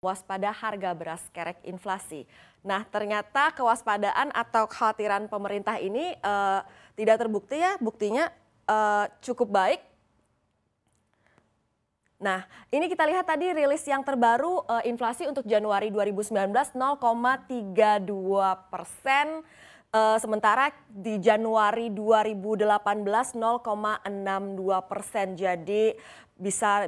waspada harga beras kerek inflasi. Nah, ternyata kewaspadaan atau kekhawatiran pemerintah ini uh, tidak terbukti ya, buktinya uh, cukup baik. Nah, ini kita lihat tadi rilis yang terbaru uh, inflasi untuk Januari 2019 0,32 persen. Uh, sementara di Januari 2018 0,62 persen, jadi bisa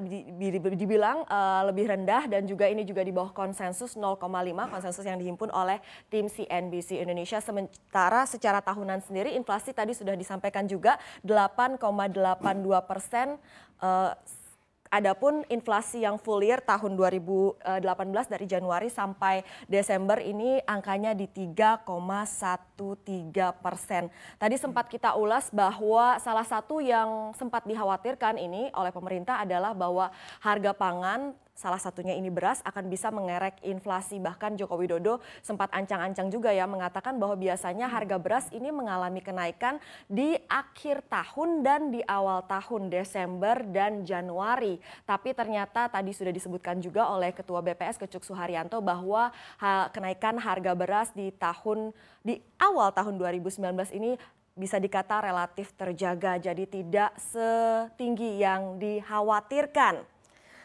dibilang uh, lebih rendah dan juga ini juga di bawah konsensus 0,5 konsensus yang dihimpun oleh tim CNBC Indonesia. Sementara secara tahunan sendiri inflasi tadi sudah disampaikan juga 8,82 persen. Uh, Adapun inflasi yang full year tahun 2018 dari Januari sampai Desember ini angkanya di 3,13 persen. Tadi sempat kita ulas bahwa salah satu yang sempat dikhawatirkan ini oleh pemerintah adalah bahwa harga pangan salah satunya ini beras akan bisa mengerek inflasi. Bahkan Joko Widodo sempat ancang-ancang juga ya mengatakan bahwa biasanya hmm. harga beras ini mengalami kenaikan di akhir tahun dan di awal tahun Desember dan Januari. Tapi ternyata tadi sudah disebutkan juga oleh Ketua BPS Kecuk Suharyanto bahwa kenaikan harga beras di tahun di awal tahun 2019 ini bisa dikata relatif terjaga jadi tidak setinggi yang dikhawatirkan.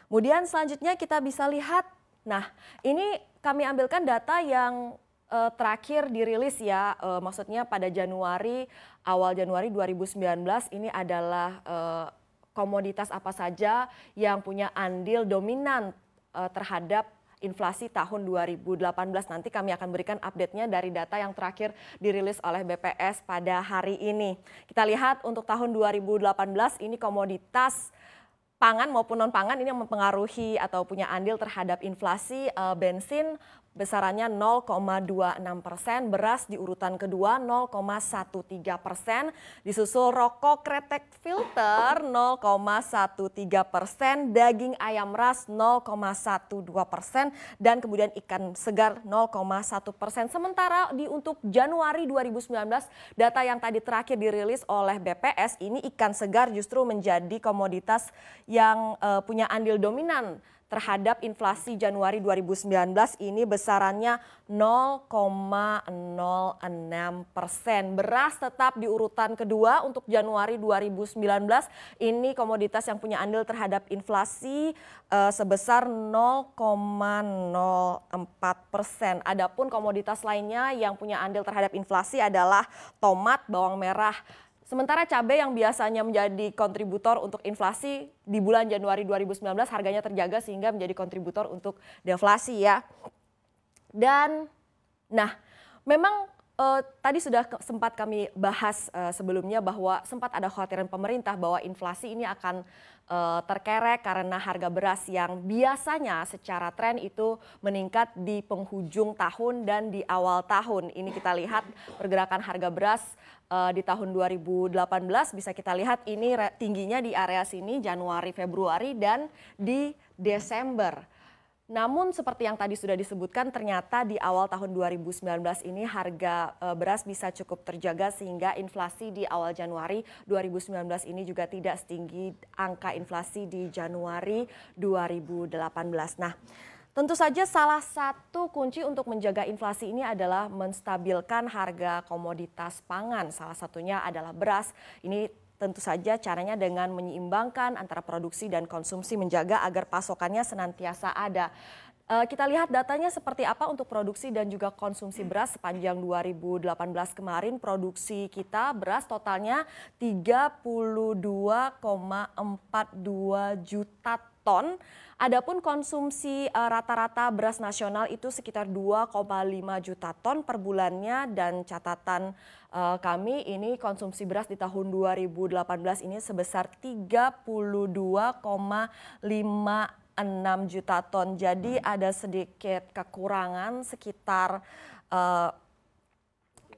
Kemudian selanjutnya kita bisa lihat, nah ini kami ambilkan data yang uh, terakhir dirilis ya, uh, maksudnya pada Januari, awal Januari 2019 ini adalah uh, komoditas apa saja yang punya andil dominan uh, terhadap inflasi tahun 2018. Nanti kami akan berikan update-nya dari data yang terakhir dirilis oleh BPS pada hari ini. Kita lihat untuk tahun 2018 ini komoditas pangan maupun non pangan ini yang mempengaruhi atau punya andil terhadap inflasi eh, bensin besarannya 0,26 persen, beras di urutan kedua 0,13 persen, disusul rokok kretek filter 0,13 persen, daging ayam ras 0,12 persen, dan kemudian ikan segar 0,1 persen. Sementara di untuk Januari 2019, data yang tadi terakhir dirilis oleh BPS ini ikan segar justru menjadi komoditas yang uh, punya andil dominan terhadap inflasi Januari 2019 ini besarannya 0,06 persen. Beras tetap di urutan kedua untuk Januari 2019. Ini komoditas yang punya andil terhadap inflasi uh, sebesar 0,04 persen. Adapun komoditas lainnya yang punya andil terhadap inflasi adalah tomat, bawang merah, Sementara cabai yang biasanya menjadi kontributor untuk inflasi di bulan Januari 2019 harganya terjaga sehingga menjadi kontributor untuk deflasi ya. Dan nah memang Uh, tadi sudah ke, sempat kami bahas uh, sebelumnya bahwa sempat ada khawatiran pemerintah bahwa inflasi ini akan uh, terkerek karena harga beras yang biasanya secara tren itu meningkat di penghujung tahun dan di awal tahun. Ini kita lihat pergerakan harga beras uh, di tahun 2018 bisa kita lihat ini tingginya di area sini Januari, Februari dan di Desember. Namun seperti yang tadi sudah disebutkan ternyata di awal tahun 2019 ini harga eh, beras bisa cukup terjaga sehingga inflasi di awal Januari 2019 ini juga tidak setinggi angka inflasi di Januari 2018. Nah, Tentu saja salah satu kunci untuk menjaga inflasi ini adalah menstabilkan harga komoditas pangan. Salah satunya adalah beras. Ini Tentu saja caranya dengan menyeimbangkan antara produksi dan konsumsi menjaga agar pasokannya senantiasa ada. Eh, kita lihat datanya seperti apa untuk produksi dan juga konsumsi beras sepanjang 2018 kemarin. Produksi kita beras totalnya 32,42 juta ton. Adapun konsumsi e, rata-rata uh, beras nasional itu sekitar 2,5 juta ton per bulannya dan catatan uh, kami ini konsumsi beras di tahun 2018 ini sebesar 32,56 juta ton. Jadi hmm. ada sedikit kekurangan sekitar uh,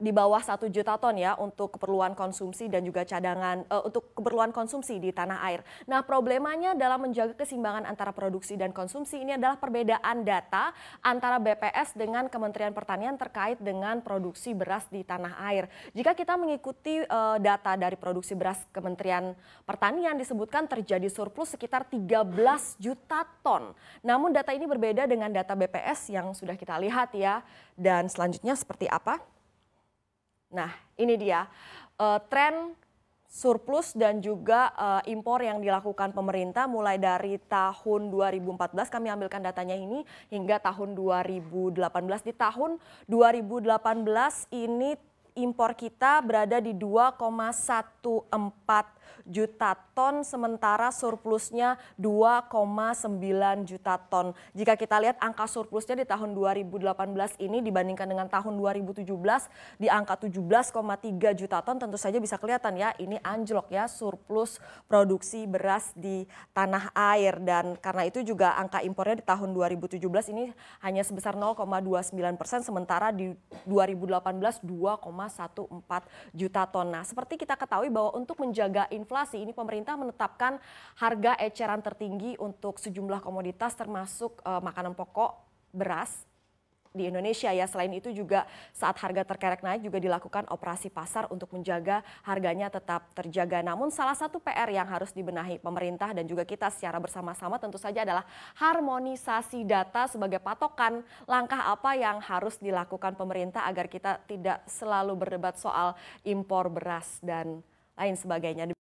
di bawah satu juta ton ya untuk keperluan konsumsi dan juga cadangan uh, untuk keperluan konsumsi di tanah air. Nah, problemanya dalam menjaga keseimbangan antara produksi dan konsumsi ini adalah perbedaan data antara BPS dengan Kementerian Pertanian terkait dengan produksi beras di tanah air. Jika kita mengikuti uh, data dari produksi beras Kementerian Pertanian disebutkan terjadi surplus sekitar 13 juta ton. Namun data ini berbeda dengan data BPS yang sudah kita lihat ya. Dan selanjutnya seperti apa? Nah, ini dia uh, tren surplus dan juga uh, impor yang dilakukan pemerintah mulai dari tahun 2014 kami ambilkan datanya ini hingga tahun 2018 di tahun 2018 ini impor kita berada di 2,14 juta ton, sementara surplusnya 2,9 juta ton. Jika kita lihat angka surplusnya di tahun 2018 ini dibandingkan dengan tahun 2017 di angka 17,3 juta ton, tentu saja bisa kelihatan ya ini anjlok ya surplus produksi beras di tanah air. Dan karena itu juga angka impornya di tahun 2017 ini hanya sebesar 0,29 persen, sementara di 2018 2,14 juta ton. Nah seperti kita ketahui bahwa untuk menjaga ini inflasi, ini pemerintah menetapkan harga eceran tertinggi untuk sejumlah komoditas termasuk uh, makanan pokok, beras di Indonesia ya. Selain itu juga saat harga terkerek naik juga dilakukan operasi pasar untuk menjaga harganya tetap terjaga. Namun salah satu PR yang harus dibenahi pemerintah dan juga kita secara bersama-sama tentu saja adalah harmonisasi data sebagai patokan langkah apa yang harus dilakukan pemerintah agar kita tidak selalu berdebat soal impor beras dan lain sebagainya.